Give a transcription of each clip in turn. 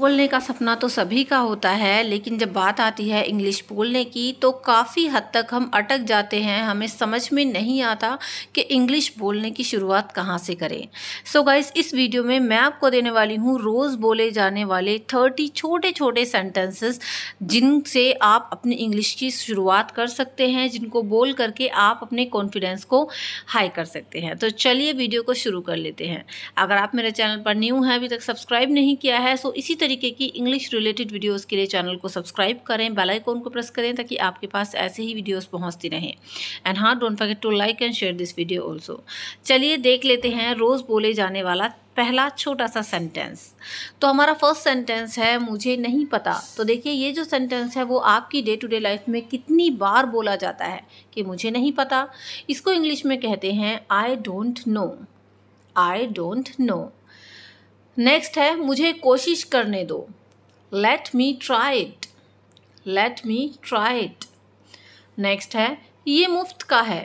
बोलने का सपना तो सभी का होता है लेकिन जब बात आती है इंग्लिश बोलने की तो काफ़ी हद तक हम अटक जाते हैं हमें समझ में नहीं आता कि इंग्लिश बोलने की शुरुआत कहाँ से करें सो so गाइस इस वीडियो में मैं आपको देने वाली हूँ रोज़ बोले जाने वाले थर्टी छोटे छोटे सेंटेंसेस जिनसे आप अपनी इंग्लिश की शुरुआत कर सकते हैं जिनको बोल करके आप अपने कॉन्फिडेंस को हाई कर सकते हैं तो चलिए वीडियो को शुरू कर लेते हैं अगर आप मेरे चैनल पर न्यू हैं अभी तक सब्सक्राइब नहीं किया है सो इसी तरीके की इंग्लिश रिलेटेड वीडियोस के लिए चैनल को सब्सक्राइब करें बेल को प्रेस करें ताकि आपके पास ऐसे ही वीडियोस पहुंचती रहें एंड हाँ don't forget to like and share this video also चलिए देख लेते हैं रोज़ बोले जाने वाला पहला छोटा सा सेंटेंस तो हमारा फर्स्ट सेंटेंस है मुझे नहीं पता तो देखिए ये जो सेंटेंस है वो आपकी डे टू डे लाइफ में कितनी बार बोला जाता है कि मुझे नहीं पता इसको इंग्लिश में कहते हैं I don't know I don't know next है मुझे कोशिश करने दो let me try it let me try it next है ये मुफ्त का है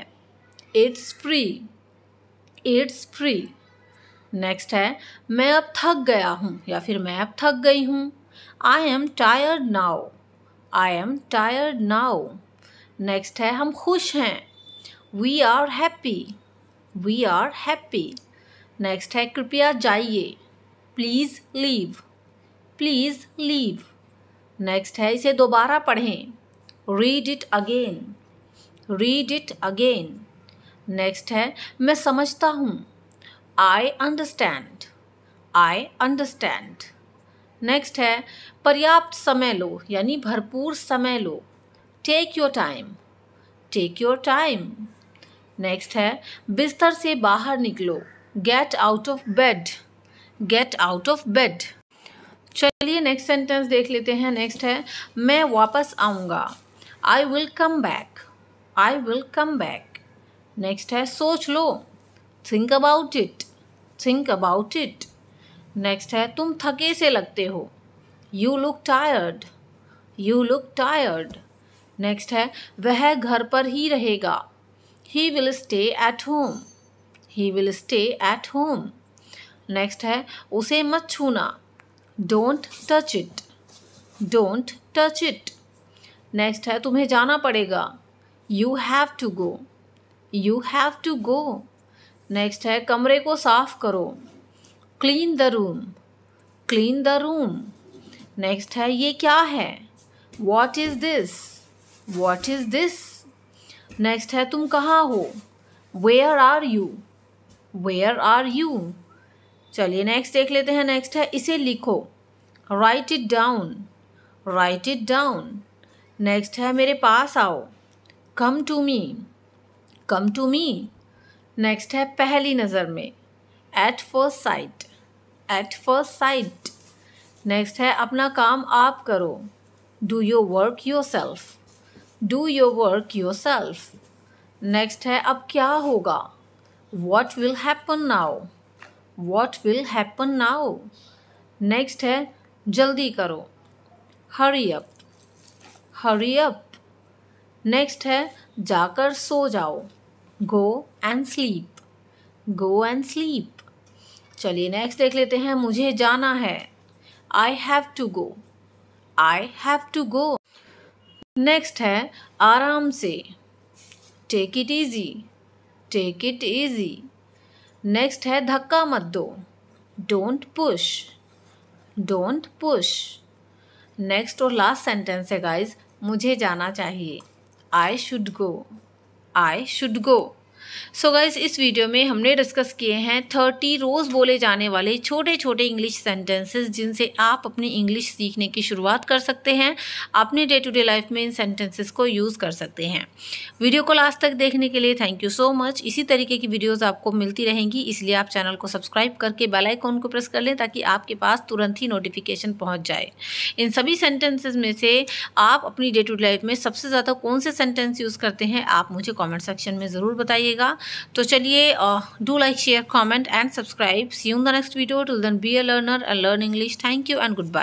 it's free it's free next है मैं अब थक गया हूँ या फिर मैं अब थक गई हूँ I am tired now I am tired now next है हम खुश हैं we are happy we are happy next है कृपया जाइए please leave please leave next है इसे दोबारा पढ़ें read it again read it again next है मैं समझता हूँ I understand I understand next है पर्याप्त समय लो यानी भरपूर समय लो take your time take your time next है बिस्तर से बाहर निकलो get out of bed get out of bed चलिए नेक्स्ट सेंटेंस देख लेते हैं नेक्स्ट है मैं वापस आऊँगा I will come back I will come back next है सोच लो think about it think about it next है तुम थके से लगते हो you look tired you look tired next है वह घर पर ही रहेगा he will stay at home he will stay at home next है उसे मत छूना don't touch it don't touch it next है तुम्हें जाना पड़ेगा you have to go you have to go next है कमरे को साफ करो clean the room clean the room next है ये क्या है what is this what is this नेक्स्ट है तुम कहाँ हो वेयर आर यू वेयर आर यू चलिए नेक्स्ट देख लेते हैं नेक्स्ट है इसे लिखो write it down right it down next है मेरे पास आओ come to me come to me next है पहली नज़र में at first sight at first sight next है अपना काम आप करो do your work yourself do your work yourself next है अब क्या होगा what will happen now what will happen now next है जल्दी करो hurry up hurry up next है जाकर सो जाओ go and sleep go and sleep चलिए नेक्स्ट देख लेते हैं मुझे जाना है I have to go I have to go next है आराम से take it easy take it easy next है धक्का मत दो don't push don't push next और लास्ट सेंटेंस है गाइज मुझे जाना चाहिए I should go I should go so so guys इस वीडियो में हमने डिस्कस किए हैं थर्टी रोज़ बोले जाने वाले छोटे छोटे इंग्लिश सेंटेंसेस जिनसे आप अपनी इंग्लिश सीखने की शुरुआत कर सकते हैं अपने डे टू डे लाइफ में इन सेंटेंसेस को यूज़ कर सकते हैं वीडियो को लास्ट तक देखने के लिए थैंक यू सो मच इसी तरीके की वीडियोज़ आपको मिलती रहेंगी इसलिए आप चैनल को सब्सक्राइब करके बेलाइकॉन को प्रेस कर लें ताकि आपके पास तुरंत ही नोटिफिकेशन पहुँच जाए इन सभी सेंटेंसेज में से आप अपनी डे टू डे लाइफ में सबसे ज़्यादा कौन से सेंटेंस यूज़ करते हैं आप मुझे कॉमेंट सेक्शन में ज़रूर बताइएगा कीजिएगा तो चलिए do like share comment and subscribe see you in the next video to then be a learner and learn English thank you and good bye